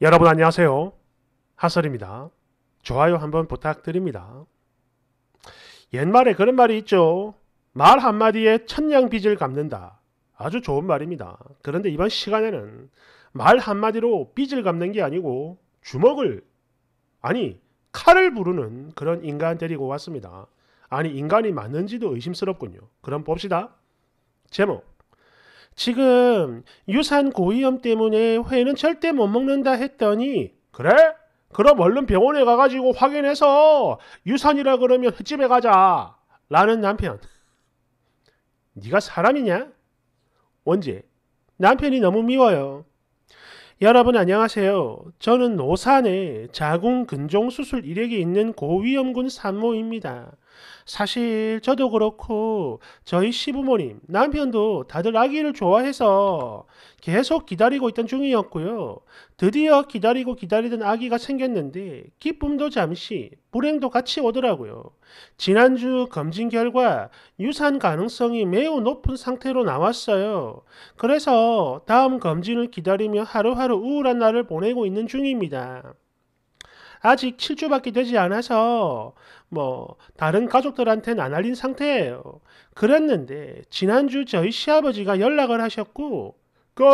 여러분 안녕하세요. 하설입니다. 좋아요 한번 부탁드립니다. 옛말에 그런 말이 있죠. 말 한마디에 천냥 빚을 갚는다. 아주 좋은 말입니다. 그런데 이번 시간에는 말 한마디로 빚을 갚는 게 아니고 주먹을, 아니 칼을 부르는 그런 인간 데리고 왔습니다. 아니 인간이 맞는지도 의심스럽군요. 그럼 봅시다. 제목 지금 유산 고위험 때문에 회는 절대 못 먹는다 했더니 그래? 그럼 얼른 병원에 가가지고 확인해서 유산이라 그러면 횟집에 가자 라는 남편 네가 사람이냐? 언제? 남편이 너무 미워요. 여러분 안녕하세요. 저는 노산에 자궁 근종 수술 이력이 있는 고위험군 산모입니다. 사실 저도 그렇고 저희 시부모님, 남편도 다들 아기를 좋아해서 계속 기다리고 있던 중이었고요. 드디어 기다리고 기다리던 아기가 생겼는데 기쁨도 잠시, 불행도 같이 오더라고요. 지난주 검진 결과 유산 가능성이 매우 높은 상태로 나왔어요. 그래서 다음 검진을 기다리며 하루하루 우울한 날을 보내고 있는 중입니다. 아직 7주밖에 되지 않아서 뭐 다른 가족들한테는 안 알린 상태예요. 그랬는데 지난주 저희 시아버지가 연락을 하셨고 그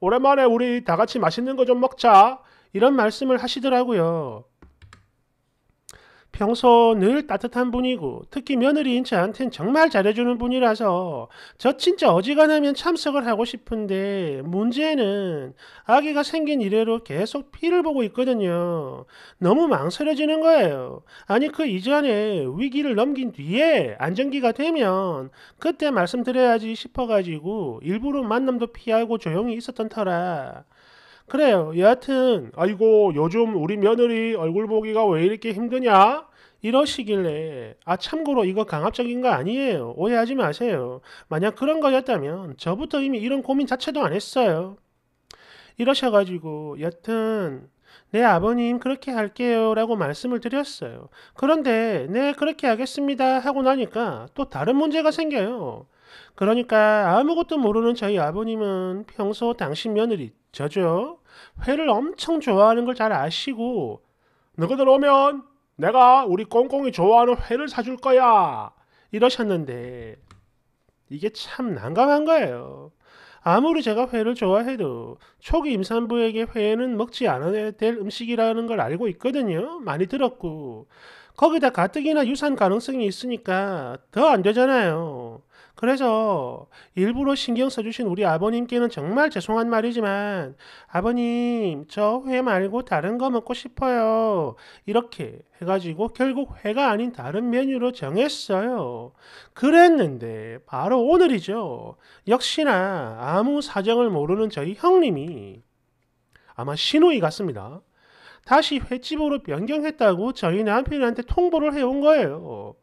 오랜만에 우리 다 같이 맛있는 거 좀 먹자 이런 말씀을 하시더라고요. 평소 늘 따뜻한 분이고 특히 며느리인 저한텐 정말 잘해주는 분이라서 저 진짜 어지간하면 참석을 하고 싶은데 문제는 아기가 생긴 이래로 계속 피를 보고 있거든요. 너무 망설여지는 거예요. 아니 그 이전에 위기를 넘긴 뒤에 안정기가 되면 그때 말씀드려야지 싶어가지고 일부러 만남도 피하고 조용히 있었던 터라 그래요. 여하튼 아이고 요즘 우리 며느리 얼굴 보기가 왜 이렇게 힘드냐? 이러시길래 아 참고로 이거 강압적인 거 아니에요. 오해하지 마세요. 만약 그런 거였다면 저부터 이미 이런 고민 자체도 안 했어요. 이러셔가지고 여튼 네 아버님 그렇게 할게요 라고 말씀을 드렸어요. 그런데 네 그렇게 하겠습니다 하고 나니까 또 다른 문제가 생겨요. 그러니까 아무것도 모르는 저희 아버님은 평소 당신 며느리 저죠 회를 엄청 좋아하는 걸 잘 아시고 너희들 오면 내가 우리 꽁꽁이 좋아하는 회를 사줄 거야. 이러셨는데 이게 참 난감한 거예요. 아무리 제가 회를 좋아해도 초기 임산부에게 회는 먹지 않아야 될 음식이라는 걸 알고 있거든요. 많이 들었고 거기다 가뜩이나 유산 가능성이 있으니까 더 안 되잖아요. 그래서 일부러 신경 써주신 우리 아버님께는 정말 죄송한 말이지만 아버님 저 회 말고 다른 거 먹고 싶어요. 이렇게 해가지고 결국 회가 아닌 다른 메뉴로 정했어요. 그랬는데 바로 오늘이죠. 역시나 아무 사정을 모르는 저희 형님이 아마 신우이 같습니다. 다시 횟집으로 변경했다고 저희 남편한테 통보를 해온 거예요.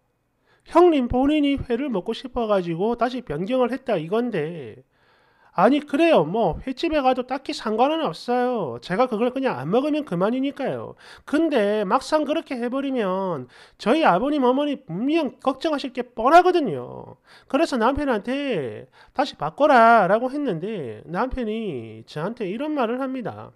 형님 본인이 회를 먹고 싶어가지고 다시 변경을 했다 이건데 아니 그래요 뭐 횟집에 가도 딱히 상관은 없어요 제가 그걸 그냥 안 먹으면 그만이니까요 근데 막상 그렇게 해버리면 저희 아버님 어머니 분명 걱정하실 게 뻔하거든요 그래서 남편한테 다시 바꿔라 라고 했는데 남편이 저한테 이런 말을 합니다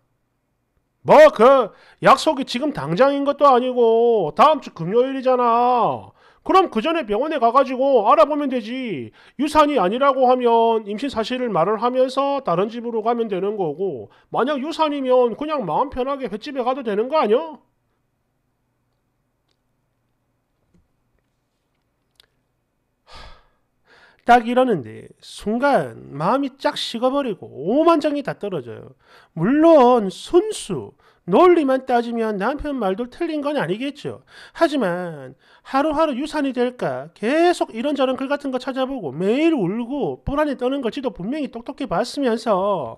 뭐 그 약속이 지금 당장인 것도 아니고 다음 주 금요일이잖아 그럼 그 전에 병원에 가가지고 알아보면 되지. 유산이 아니라고 하면 임신 사실을 말을 하면서 다른 집으로 가면 되는 거고, 만약 유산이면 그냥 마음 편하게 횟집에 가도 되는 거 아니야? 딱 이러는데 순간 마음이 쫙 식어버리고 오만장이 다 떨어져요. 물론 순수 논리만 따지면 남편 말도 틀린 건 아니겠죠. 하지만 하루하루 유산이 될까 계속 이런저런 글 같은 거 찾아보고 매일 울고 불안에 떠는 것지도 분명히 똑똑히 봤으면서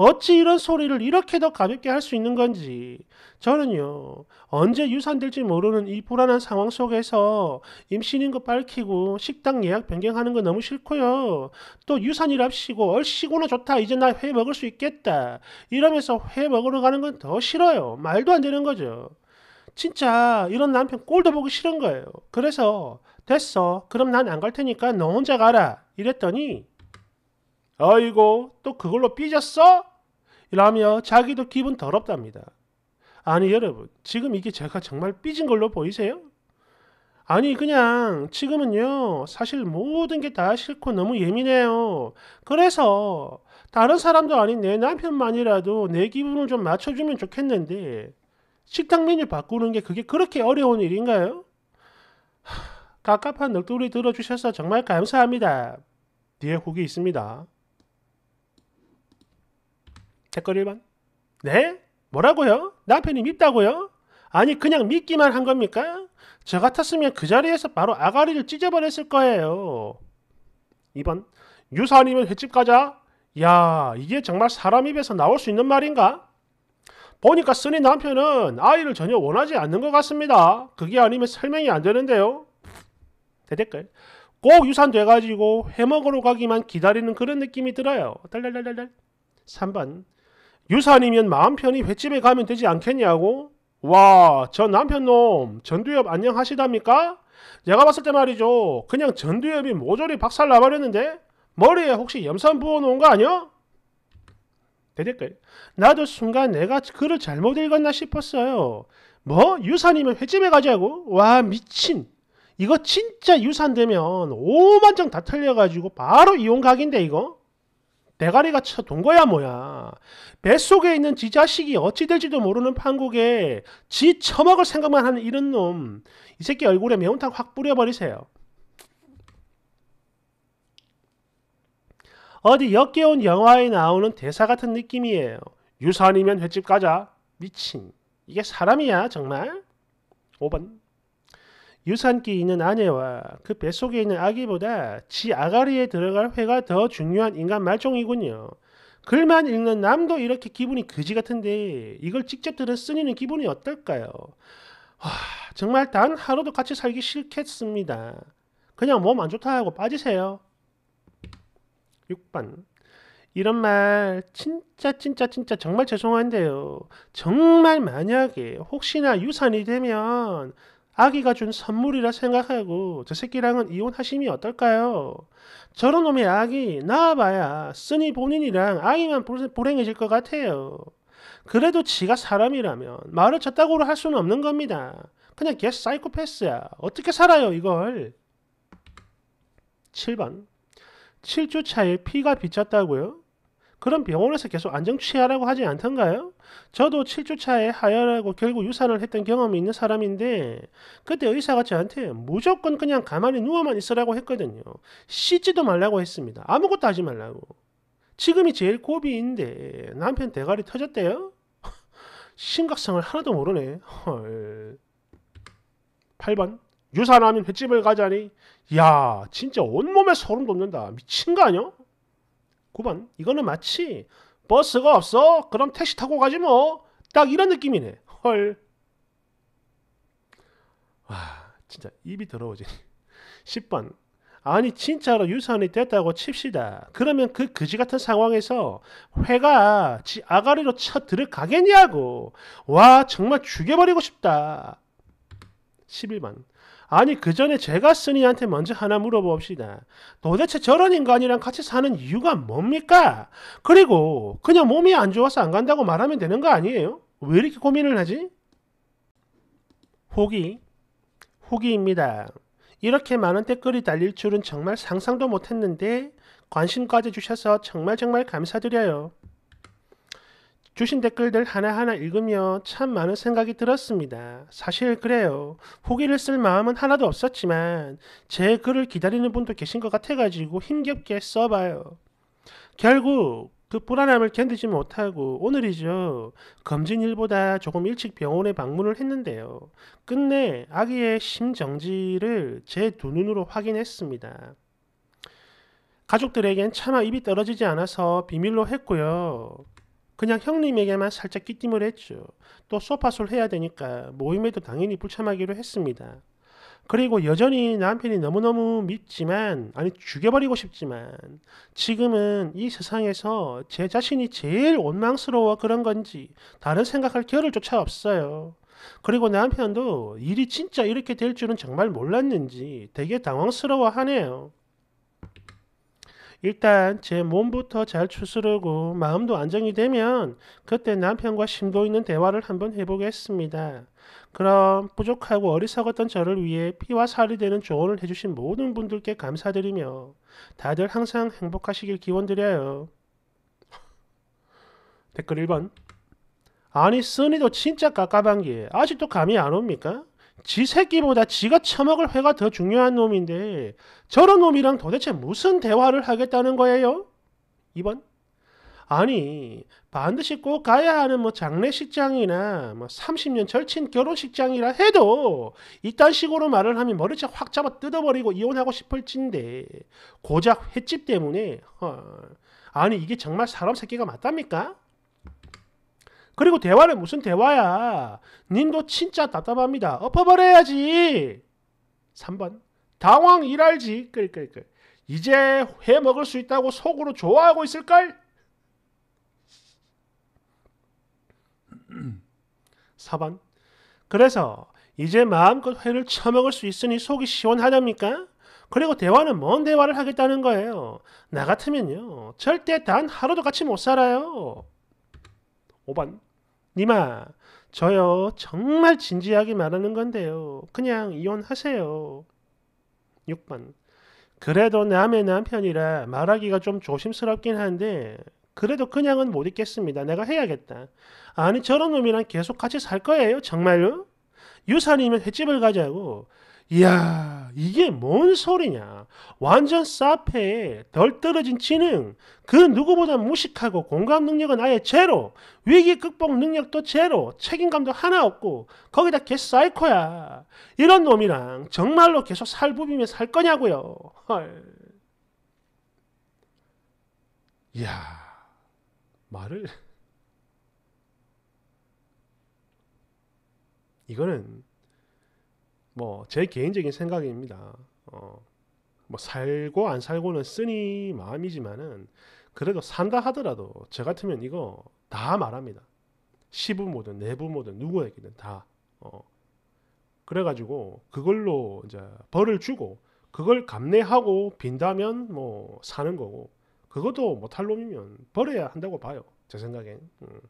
어찌 이런 소리를 이렇게 더 가볍게 할 수 있는 건지 저는요 언제 유산될지 모르는 이 불안한 상황 속에서 임신인 거 밝히고 식당 예약 변경하는 거 너무 싫고요 또 유산이랍시고 얼씨구나 좋다 이제 나 회 먹을 수 있겠다 이러면서 회 먹으러 가는 건 더 싫어요 말도 안 되는 거죠 진짜 이런 남편 꼴도 보기 싫은 거예요 그래서 됐어 그럼 난 안 갈 테니까 너 혼자 가라 이랬더니 아이고 또 그걸로 삐졌어? 라며 자기도 기분 더럽답니다. 아니 여러분 지금 이게 제가 정말 삐진 걸로 보이세요? 아니 그냥 지금은요 사실 모든 게 다 싫고 너무 예민해요. 그래서 다른 사람도 아닌 내 남편만이라도 내 기분을 좀 맞춰주면 좋겠는데 식당 메뉴 바꾸는 게 그게 그렇게 어려운 일인가요? 하, 갑갑한 넋두리 들어주셔서 정말 감사합니다. 뒤에 후기 있습니다. 댓글 1번. 네? 뭐라고요? 남편이 밉다고요? 아니 그냥 믿기만 한 겁니까? 저 같았으면 그 자리에서 바로 아가리를 찢어버렸을 거예요. 2번. 유산이면 횟집 가자. 야 이게 정말 사람 입에서 나올 수 있는 말인가? 보니까 쓰니 남편은 아이를 전혀 원하지 않는 것 같습니다. 그게 아니면 설명이 안 되는데요. 대댓글. 꼭 유산돼가지고 해먹으러 가기만 기다리는 그런 느낌이 들어요. 달달달달달. 3번. 유산이면 마음 편히 횟집에 가면 되지 않겠냐고? 와, 저 남편놈 전두엽 안녕하시답니까? 내가 봤을 때 말이죠. 그냥 전두엽이 모조리 박살 나버렸는데 머리에 혹시 염산 부어놓은 거 아니야? 대댓글. 나도 순간 내가 글을 잘못 읽었나 싶었어요. 뭐? 유산이면 횟집에 가자고? 와, 미친. 이거 진짜 유산되면 오만 장다 털려가지고 바로 이혼 각인데 이거? 대가리가 쳐둔 거야 뭐야. 뱃속에 있는 지 자식이 어찌 될지도 모르는 판국에 지 처먹을 생각만 하는 이런 놈. 이 새끼 얼굴에 매운탕 확 뿌려버리세요. 어디 역겨운 영화에 나오는 대사 같은 느낌이에요. 유산이면 횟집 가자. 미친. 이게 사람이야 정말? 5번. 유산기에 있는 아내와 그 뱃속에 있는 아기보다 지 아가리에 들어갈 회가 더 중요한 인간 말종이군요. 글만 읽는 남도 이렇게 기분이 그지 같은데 이걸 직접 들은 쓰니는 기분이 어떨까요? 와, 정말 단 하루도 같이 살기 싫겠습니다. 그냥 몸 안 좋다 하고 빠지세요. 6번 이런 말 진짜 진짜 진짜 정말 죄송한데요. 정말 만약에 혹시나 유산이 되면 아기가 준 선물이라 생각하고 저 새끼랑은 이혼하심이 어떨까요? 저런 놈의 아기 낳아봐야 쓰니 본인이랑 아이만 불행해질 것 같아요. 그래도 지가 사람이라면 말을 쳤다고로 할 수는 없는 겁니다. 그냥 개 사이코패스야. 어떻게 살아요 이걸? 7번 7주 차에 피가 비쳤다고요? 그럼 병원에서 계속 안정 취하라고 하지 않던가요? 저도 7주차에 하혈하고 결국 유산을 했던 경험이 있는 사람인데 그때 의사가 저한테 무조건 그냥 가만히 누워만 있으라고 했거든요. 씻지도 말라고 했습니다. 아무것도 하지 말라고. 지금이 제일 고비인데 남편 대가리 터졌대요? 심각성을 하나도 모르네. 헐. 8번 유산하면 횟집을 가자니 야 진짜 온몸에 소름 돋는다. 미친 거 아니야? 9번 이거는 마치 버스가 없어? 그럼 택시 타고 가지 뭐. 딱 이런 느낌이네. 헐. 와 진짜 입이 더러워지네. 10번 아니 진짜로 유산이 됐다고 칩시다. 그러면 그 그지 같은 상황에서 회가 지 아가리로 쳐 들어가겠냐고. 와 정말 죽여버리고 싶다. 11번 아니 그 전에 제가 쓰니한테 먼저 하나 물어봅시다. 도대체 저런 인간이랑 같이 사는 이유가 뭡니까? 그리고 그냥 몸이 안 좋아서 안 간다고 말하면 되는 거 아니에요? 왜 이렇게 고민을 하지? 호기, 호기입니다. 이렇게 많은 댓글이 달릴 줄은 정말 상상도 못했는데 관심까지 주셔서 정말 정말 감사드려요. 주신 댓글들 하나하나 읽으며 참 많은 생각이 들었습니다. 사실 그래요. 후기를 쓸 마음은 하나도 없었지만 제 글을 기다리는 분도 계신 것 같아가지고 힘겹게 써봐요. 결국 그 불안함을 견디지 못하고 오늘이죠. 검진일보다 조금 일찍 병원에 방문을 했는데요. 끝내 아기의 심정지를 제 두 눈으로 확인했습니다. 가족들에겐 차마 입이 떨어지지 않아서 비밀로 했고요. 그냥 형님에게만 살짝 끼임을 했죠. 또 소파솔 해야 되니까 모임에도 당연히 불참하기로 했습니다. 그리고 여전히 남편이 너무너무 밉지만, 아니, 죽여버리고 싶지만, 지금은 이 세상에서 제 자신이 제일 원망스러워 그런 건지, 다른 생각할 겨를 조차 없어요. 그리고 남편도 일이 진짜 이렇게 될 줄은 정말 몰랐는지 되게 당황스러워 하네요. 일단 제 몸부터 잘 추스르고 마음도 안정이 되면 그때 남편과 심도 있는 대화를 한번 해보겠습니다. 그럼 부족하고 어리석었던 저를 위해 피와 살이 되는 조언을 해주신 모든 분들께 감사드리며 다들 항상 행복하시길 기원드려요. 댓글 1번 아니 쓰니도 진짜 까까방한에 아직도 감이 안 옵니까? 지 새끼보다 지가 처먹을 회가 더 중요한 놈인데 저런 놈이랑 도대체 무슨 대화를 하겠다는 거예요? 2번 아니 반드시 꼭 가야 하는 뭐 장례식장이나 뭐 30년 절친 결혼식장이라 해도 이딴 식으로 말을 하면 머리채 확 잡아 뜯어버리고 이혼하고 싶을진데 고작 횟집 때문에 헐, 아니 이게 정말 사람 새끼가 맞답니까? 그리고 대화는 무슨 대화야. 님도 진짜 답답합니다. 엎어버려야지. 3번. 당황 일할지. 끌끌끌. 이제 해 먹을 수 있다고 속으로 좋아하고 있을걸? 4번. 그래서 이제 마음껏 회를 처먹을 수 있으니 속이 시원하답니까? 그리고 대화는 뭔 대화를 하겠다는 거예요. 나 같으면요. 절대 단 하루도 같이 못 살아요. 5번. 니마, 저요, 정말 진지하게 말하는 건데요. 그냥 이혼하세요. 6번. 그래도 남의 남편이라 말하기가 좀 조심스럽긴 한데, 그래도 그냥은 못 있겠습니다. 내가 해야겠다. 아니, 저런 놈이랑 계속 같이 살 거예요? 정말요? 유산이면 횟집을 가자고. 이야 이게 뭔 소리냐 완전 사페에 덜 떨어진 지능 그 누구보다 무식하고 공감 능력은 아예 제로 위기 극복 능력도 제로 책임감도 하나 없고 거기다 개 사이코야 이런 놈이랑 정말로 계속 살부비며 살 거냐고요 헐 이야 말을 이거는 뭐제 개인적인 생각입니다. 어, 뭐 살고 안 살고는 쓰니 마음이지만은 그래도 산다 하더라도 저 같으면 이거 다 말합니다. 시부모든 내부모든 누구에게든 다. 어. 그래가지고 그걸로 이제 벌을 주고 그걸 감내하고 빈다면 뭐 사는 거고 그것도 못할 놈이면 버려야 한다고 봐요. 제 생각엔. 음.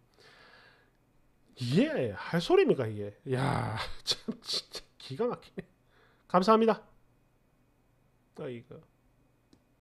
이해할 소리입니까 이게? 야, 참 진짜. 기가 막히네. 감사합니다. 아 이거.